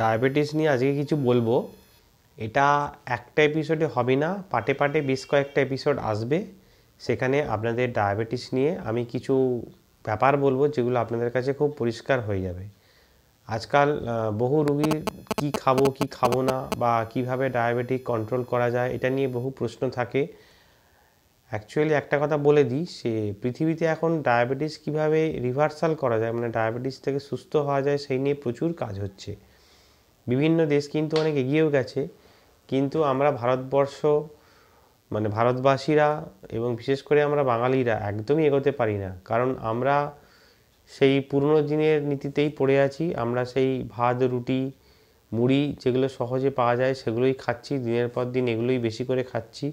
diabetes নিয়ে আজকে কিছু বলবো এটা একটা এপিসোডে হবে না পাটে পাটে বেশ কয়েকটা এপিসোড আসবে সেখানে আপনাদের ডায়াবেটিস নিয়ে আমি কিছু ব্যাপার বলবো যেগুলো আপনাদের কাছে খুব পরিষ্কার হয়ে যাবে আজকাল বহু রুগীর কি খাবো কি খাবো না বা কিভাবে ডায়াবেটিক কন্ট্রোল করা যায় এটা নিয়ে বহু প্রশ্ন থাকে অ্যাকচুয়ালি একটা কথা বলে দিই সে পৃথিবীতে এখন ডায়াবেটিস কিভাবে রিভার্সাল করা যায় মানে ডায়াবেটিস থেকে সুস্থ হওয়া যায় সেই নিয়ে প্রচুর কাজ হচ্ছে বিভিন্ন দেশ কিন্তু অনেক এগিয়েও গেছে কিন্তু আমরা ভারতবর্ষ মানে ভারতবাসীরা এবং বিশেষ করে আমরা বাঙালিরা একদমই এগোতে পারি না কারণ আমরা সেই পুরনো দিনের নীতিতেই পড়ে আছি আমরা সেই ভাত রুটি মুড়ি যেগুলো সহজে পাওয়া যায় সেগুলোই খাচ্ছি দিনের পর দিন এগুলোই বেশি করে খাচ্ছি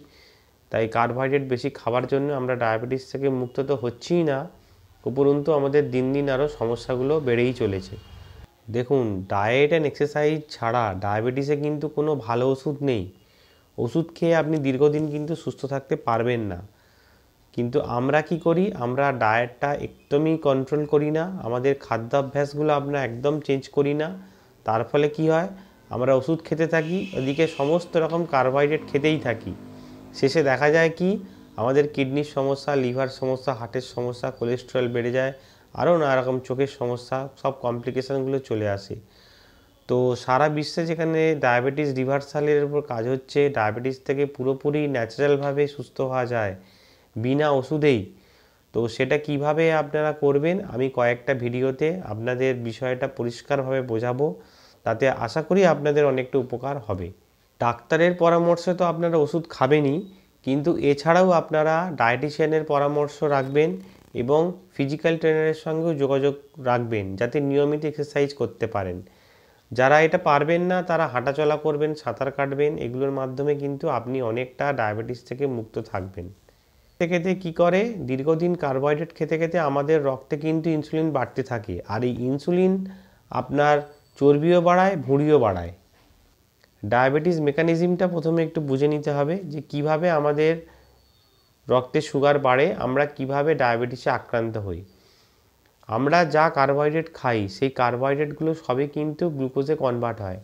তাই কার্বোহাইড্রেট বেশি খাবার জন্য আমরা ডায়াবেটিস থেকে মুক্ত তো হচ্ছিই না উপরন্তু আমাদের দিন দিন আরও সমস্যাগুলো বেড়েই চলেছে দেখুন ডায়েট অ্যান্ড এক্সারসাইজ ছাড়া ডায়াবেটিসে কিন্তু কোনো ভালো ওষুধ নেই ওষুধ খেয়ে আপনি দীর্ঘদিন কিন্তু সুস্থ থাকতে পারবেন না কিন্তু আমরা কি করি আমরা ডায়েটটা একদমই কন্ট্রোল করি না আমাদের খাদ্যাভ্যাসগুলো আমরা একদম চেঞ্জ করি না তার ফলে কি হয় আমরা ওষুধ খেতে থাকি ওদিকে সমস্ত রকম কার্বোহাইড্রেট খেতেই থাকি শেষে দেখা যায় কি আমাদের কিডনির সমস্যা লিভার সমস্যা হার্টের সমস্যা কোলেস্ট্রল বেড়ে যায় আরও নানারকম চোখের সমস্যা সব কমপ্লিকেশানগুলো চলে আসে তো সারা বিশ্বে যেখানে ডায়াবেটিস রিভার্সালের উপর কাজ হচ্ছে ডায়াবেটিস থেকে পুরোপুরি ন্যাচারালভাবে সুস্থ হওয়া যায় বিনা ওষুধেই তো সেটা কিভাবে আপনারা করবেন আমি কয়েকটা ভিডিওতে আপনাদের বিষয়টা পরিষ্কারভাবে বোঝাবো তাতে আশা করি আপনাদের অনেকটা উপকার হবে ডাক্তারের পরামর্শে তো আপনারা ওষুধ খাবেনই কিন্তু এছাড়াও আপনারা ডায়েটিশিয়ানের পরামর্শ রাখবেন এবং ফিজিক্যাল ট্রেনারের সঙ্গেও যোগাযোগ রাখবেন যাতে নিয়মিত এক্সারসাইজ করতে পারেন যারা এটা পারবেন না তারা হাঁটাচলা করবেন সাঁতার কাটবেন এগুলোর মাধ্যমে কিন্তু আপনি অনেকটা ডায়াবেটিস থেকে মুক্ত থাকবেন খেতে খেতে কী করে দীর্ঘদিন কার্বোহাইড্রেট খেতে খেতে আমাদের রক্তে কিন্তু ইনসুলিন বাড়তে থাকে আর এই ইনসুলিন আপনার চর্বিও বাড়ায় ভুঁড়িও বাড়ায় ডায়াবেটিস মেকানিজমটা প্রথমে একটু বুঝে নিতে হবে যে কিভাবে আমাদের রক্তে সুগার বাড়ে আমরা কিভাবে ডায়াবেটিসে আক্রান্ত হই আমরা যা কার্বোহাইড্রেট খাই সেই কার্বোহাইড্রেটগুলো সবই কিন্তু গ্লুকোজে কনভার্ট হয়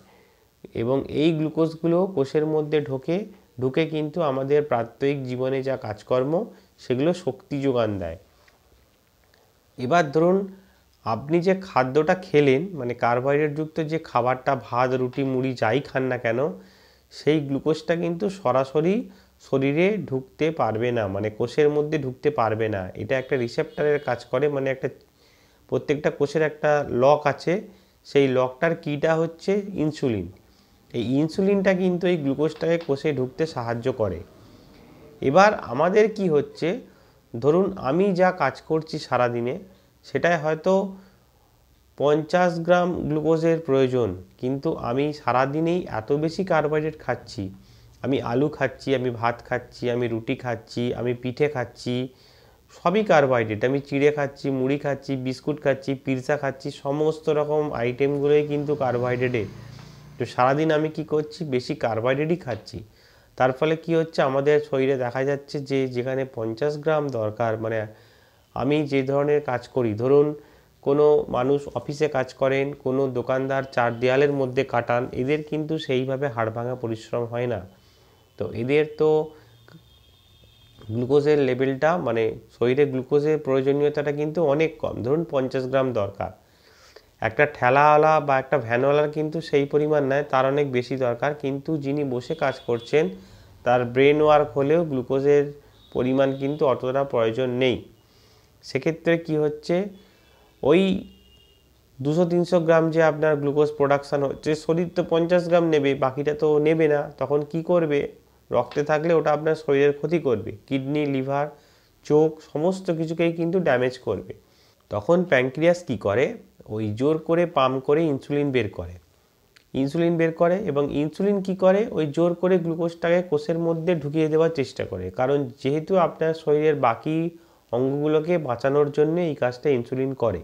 এবং এই গ্লুকোজগুলো কোষের মধ্যে ঢোকে ঢুকে কিন্তু আমাদের প্রাত্যহিক জীবনে যা কাজকর্ম সেগুলো শক্তি যোগান দেয় এবার ধরুন আপনি যে খাদ্যটা খেলেন মানে কার্বোহাইড্রেটযুক্ত যে খাবারটা ভাত রুটি মুড়ি যাই খান না কেন সেই গ্লুকোজটা কিন্তু সরাসরি শরীরে ঢুকতে পারবে না মানে কোষের মধ্যে ঢুকতে পারবে না এটা একটা রিসেপ্টারের কাজ করে মানে একটা প্রত্যেকটা কোষের একটা লক আছে সেই লকটার কিটা হচ্ছে ইনসুলিন এই ইনসুলিনটা কিন্তু এই গ্লুকোজটাকে কোষে ঢুকতে সাহায্য করে এবার আমাদের কি হচ্ছে ধরুন আমি যা কাজ করছি সারাদিনে সেটায় হয়তো পঞ্চাশ গ্রাম গ্লুকোজের প্রয়োজন কিন্তু আমি সারাদিনেই এত বেশি কার্বোহাইড্রেট খাচ্ছি আমি আলু খাচ্ছি আমি ভাত খাচ্ছি আমি রুটি খাচ্ছি আমি পিঠে খাচ্ছি সবই কার্বোহাইড্রেট আমি চিড়ে খাচ্ছি মুড়ি খাচ্ছি বিস্কুট খাচ্ছি পিৎজা খাচ্ছি সমস্ত রকম আইটেমগুলোই কিন্তু কার্বোহাইড্রেটের তো সারাদিন আমি কি করছি বেশি কার্বোহাইড্রেটই খাচ্ছি তার ফলে কি হচ্ছে আমাদের শরীরে দেখা যাচ্ছে যে যেখানে পঞ্চাশ গ্রাম দরকার মানে আমি যে ধরনের কাজ করি ধরুন কোনো মানুষ অফিসে কাজ করেন কোনো দোকানদার চার দেয়ালের মধ্যে কাটান এদের কিন্তু সেইভাবে হাড়ভাঙা পরিশ্রম হয় না তো এদের তো গ্লুকোজের লেভেলটা মানে শরীরে গ্লুকোজের প্রয়োজনীয়তাটা কিন্তু অনেক কম ধরুন পঞ্চাশ গ্রাম দরকার একটা ঠেলাওয়ালা বা একটা ভ্যানওয়ালার কিন্তু সেই পরিমাণ নেয় তার অনেক বেশি দরকার কিন্তু যিনি বসে কাজ করছেন তার ব্রেন ওয়ার্ক হলেও গ্লুকোজের পরিমাণ কিন্তু অতটা প্রয়োজন নেই সেক্ষেত্রে কি হচ্ছে ওই দুশো তিনশো গ্রাম যে আপনার গ্লুকোজ প্রোডাকশান হচ্ছে শরীর তো পঞ্চাশ গ্রাম নেবে বাকিটা তো নেবে না তখন কি করবে রক্তে থাকলে ওটা আপনার শরীরের ক্ষতি করবে কিডনি লিভার চোখ সমস্ত কিছুকেই কিন্তু ড্যামেজ করবে তখন প্যাঙ্ক্রিয়াস কি করে ওই জোর করে পাম্প করে ইনসুলিন বের করে ইনসুলিন বের করে এবং ইনসুলিন কি করে ওই জোর করে গ্লুকোজটাকে কোষের মধ্যে ঢুকিয়ে দেওয়ার চেষ্টা করে কারণ যেহেতু আপনার শরীরের বাকি অঙ্গগুলোকে বাঁচানোর জন্য এই কাজটা ইনসুলিন করে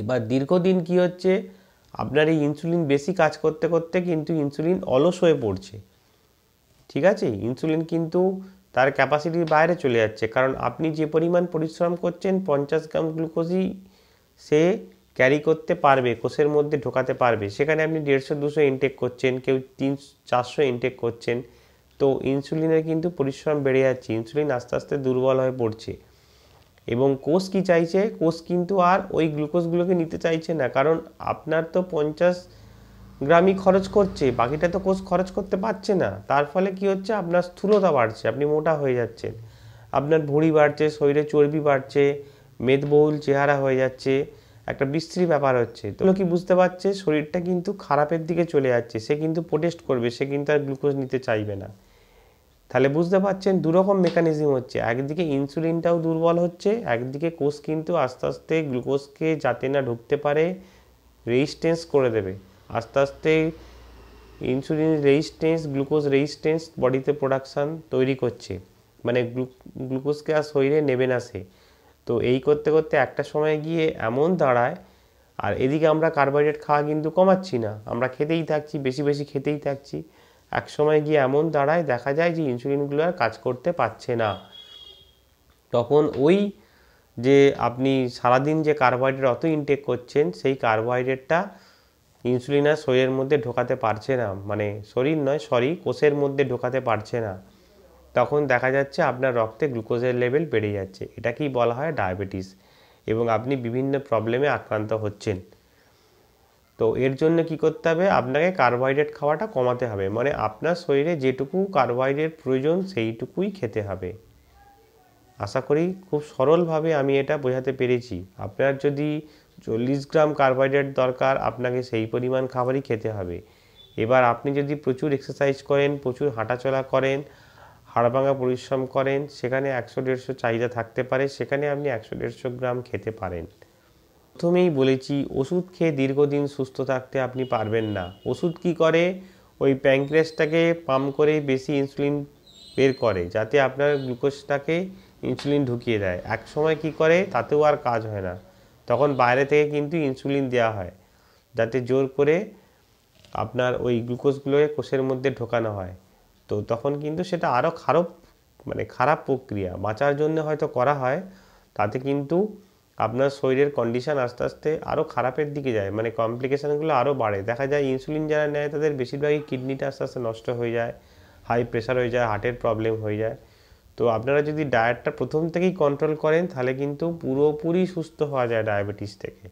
এবার দীর্ঘদিন কি হচ্ছে আপনার এই ইনসুলিন বেশি কাজ করতে করতে কিন্তু ইনসুলিন অলস হয়ে পড়ছে ঠিক আছে ইনসুলিন কিন্তু তার ক্যাপাসিটির বাইরে চলে যাচ্ছে কারণ আপনি যে পরিমাণ পরিশ্রম করছেন পঞ্চাশ গ্রাম গ্লুকোজই সে ক্যারি করতে পারবে কোষের মধ্যে ঢোকাতে পারবে সেখানে আপনি দেড়শো দুশো ইনটেক করছেন কেউ তিন চারশো ইনটেক করছেন তো ইনসুলিনের কিন্তু পরিশ্রম বেড়ে যাচ্ছে ইনসুলিন আস্তে আস্তে দুর্বল হয়ে পড়ছে এবং কোষ কি চাইছে কোষ কিন্তু আর ওই গ্লুকোজগুলোকে নিতে চাইছে না কারণ আপনার তো পঞ্চাশ গ্রামই খরচ করছে বাকিটা তো কোষ খরচ করতে পারছে না তার ফলে কি হচ্ছে আপনার স্থূলতা বাড়ছে আপনি মোটা হয়ে যাচ্ছেন আপনার ভুঁড়ি বাড়ছে শরীরে চর্বি বাড়ছে মেদবহুল চেহারা হয়ে যাচ্ছে একটা বিস্ত্রী ব্যাপার হচ্ছে তো কি বুঝতে পারছে শরীরটা কিন্তু খারাপের দিকে চলে যাচ্ছে সে কিন্তু প্রোটেস্ট করবে সে কিন্তু আর গ্লুকোজ নিতে চাইবে না তাহলে বুঝতে পারছেন দুরকম মেকানিজম হচ্ছে একদিকে ইনসুলিনটাও দুর্বল হচ্ছে একদিকে কোষ কিন্তু আস্তে আস্তে গ্লুকোজকে যাতে না ঢুকতে পারে রেজিস্টেন্স করে দেবে আস্তে আস্তে ইনসুলিন রেজিস্ট্যান্স গ্লুকোজ রেজিস্টেন্স বডিতে প্রোডাকশান তৈরি করছে মানে গ্লুকোজকে আর শরীরে নেবে না সে তো এই করতে করতে একটা সময় গিয়ে এমন দাঁড়ায় আর এদিকে আমরা কার্বোহাইড্রেট খাওয়া কিন্তু কমাচ্ছি না আমরা খেতেই থাকছি বেশি বেশি খেতেই থাকছি এক সময় গিয়ে এমন দাঁড়ায় দেখা যায় যে ইনসুলিনগুলো আর কাজ করতে পারছে না তখন ওই যে আপনি সারাদিন যে কার্বোহাইড্রেট অত ইনটেক করছেন সেই কার্বোহাইড্রেটটা ইনসুলিনা শরীরের মধ্যে ঢোকাতে পারছে না মানে শরীর নয় সরি কোষের মধ্যে ঢোকাতে পারছে না তখন দেখা যাচ্ছে আপনার রক্তে গ্লুকোজের লেভেল বেড়ে যাচ্ছে এটাকেই বলা হয় ডায়াবেটিস এবং আপনি বিভিন্ন প্রবলেমে আক্রান্ত হচ্ছেন তো এর জন্য কি করতে হবে আপনাকে কার্বোহাইড্রেট খাওয়াটা কমাতে হবে মানে আপনার শরীরে যেটুকু কার্বোহাইড্রেট প্রয়োজন সেইটুকুই খেতে হবে আশা করি খুব সরলভাবে আমি এটা বোঝাতে পেরেছি আপনার যদি চল্লিশ গ্রাম কার্বোহাইড্রেট দরকার আপনাকে সেই পরিমাণ খাবারই খেতে হবে এবার আপনি যদি প্রচুর এক্সারসাইজ করেন প্রচুর হাঁটাচলা করেন হাড়ভাঙা পরিশ্রম করেন সেখানে একশো দেড়শো চাহিদা থাকতে পারে সেখানে আপনি একশো দেড়শো গ্রাম খেতে পারেন প্রথমেই বলেছি ওষুধ খেয়ে দীর্ঘদিন সুস্থ থাকতে আপনি পারবেন না ওষুধ কি করে ওই প্যাঙ্ক্রেসটাকে পাম্প করে বেশি ইনসুলিন বের করে যাতে আপনার গ্লুকোজটাকে ইনসুলিন ঢুকিয়ে দেয় এক সময় কি করে তাতেও আর কাজ হয় না তখন বাইরে থেকে কিন্তু ইনসুলিন দেওয়া হয় যাতে জোর করে আপনার ওই গ্লুকোজগুলোকে কোষের মধ্যে ঢোকানো হয় তো তখন কিন্তু সেটা আরও খারাপ মানে খারাপ প্রক্রিয়া বাঁচার জন্য হয়তো করা হয় তাতে কিন্তু আপনার শরীরের কন্ডিশান আস্তে আস্তে আরও খারাপের দিকে যায় মানে কমপ্লিকেশানগুলো আরও বাড়ে দেখা যায় ইনসুলিন যারা নেয় তাদের বেশিরভাগই কিডনিটা আস্তে আস্তে নষ্ট হয়ে যায় হাই প্রেশার হয়ে যায় হার্টের প্রবলেম হয়ে যায় তো আপনারা যদি ডায়েটটা প্রথম থেকেই কন্ট্রোল করেন তাহলে কিন্তু পুরোপুরি সুস্থ হওয়া যায় ডায়াবেটিস থেকে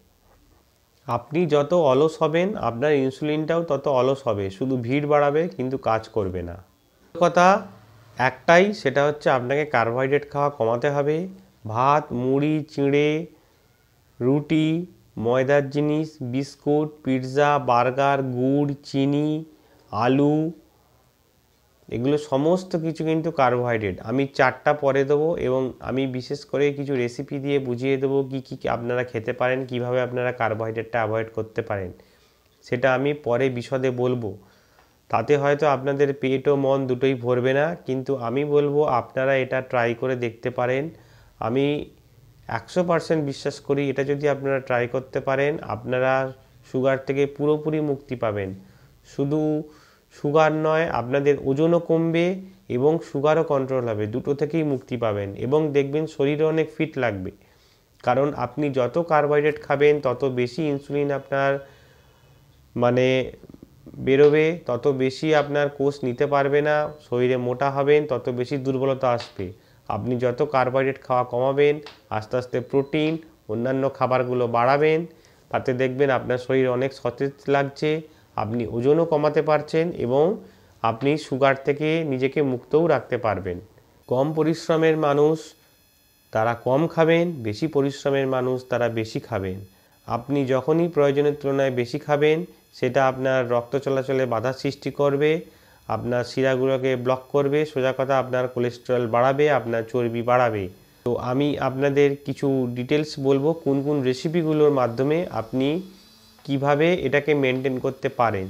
আপনি যত অলস হবেন আপনার ইনসুলিনটাও তত অলস হবে শুধু ভিড় বাড়াবে কিন্তু কাজ করবে না কথা একটাই সেটা হচ্ছে আপনাকে কার্বোহাইড্রেট খাওয়া কমাতে হবে ভাত মুড়ি চিঁড়ে রুটি ময়দার জিনিস বিস্কুট পিৎজা বার্গার গুড় চিনি আলু এগুলো সমস্ত কিছু কিন্তু কার্বোহাইড্রেট আমি চারটা পরে দেবো এবং আমি বিশেষ করে কিছু রেসিপি দিয়ে বুঝিয়ে দেবো কী কী আপনারা খেতে পারেন কিভাবে আপনারা কার্বোহাইড্রেটটা অ্যাভয়েড করতে পারেন সেটা আমি পরে বিশদে বলবো তাতে হয়তো আপনাদের পেট ও মন দুটোই ভরবে না কিন্তু আমি বলবো আপনারা এটা ট্রাই করে দেখতে পারেন আমি একশো পার্সেন্ট বিশ্বাস করি এটা যদি আপনারা ট্রাই করতে পারেন আপনারা সুগার থেকে পুরোপুরি মুক্তি পাবেন শুধু সুগার নয় আপনাদের ওজনও কমবে এবং সুগারও কন্ট্রোল হবে দুটো থেকেই মুক্তি পাবেন এবং দেখবেন শরীরে অনেক ফিট লাগবে কারণ আপনি যত কার্বোহাইড্রেট খাবেন তত বেশি ইনসুলিন আপনার মানে বেরোবে তত বেশি আপনার কোষ নিতে পারবে না শরীরে মোটা হবেন তত বেশি দুর্বলতা আসবে আপনি যত কার্বোহাইড্রেট খাওয়া কমাবেন আস্তে আস্তে প্রোটিন অন্যান্য খাবারগুলো বাড়াবেন তাতে দেখবেন আপনার শরীর অনেক সতেজ লাগছে আপনি ওজনও কমাতে পারছেন এবং আপনি সুগার থেকে নিজেকে মুক্তও রাখতে পারবেন কম পরিশ্রমের মানুষ তারা কম খাবেন বেশি পরিশ্রমের মানুষ তারা বেশি খাবেন আপনি যখনই প্রয়োজনের তুলনায় বেশি খাবেন সেটা আপনার রক্ত চলাচলে বাধা সৃষ্টি করবে আপনার শিরাগুলোকে ব্লক করবে সোজা কথা আপনার কোলেস্টেরল বাড়াবে আপনার চর্বি বাড়াবে তো আমি আপনাদের কিছু ডিটেলস বলবো কোন কোন রেসিপিগুলোর মাধ্যমে আপনি কিভাবে এটাকে মেনটেন করতে পারেন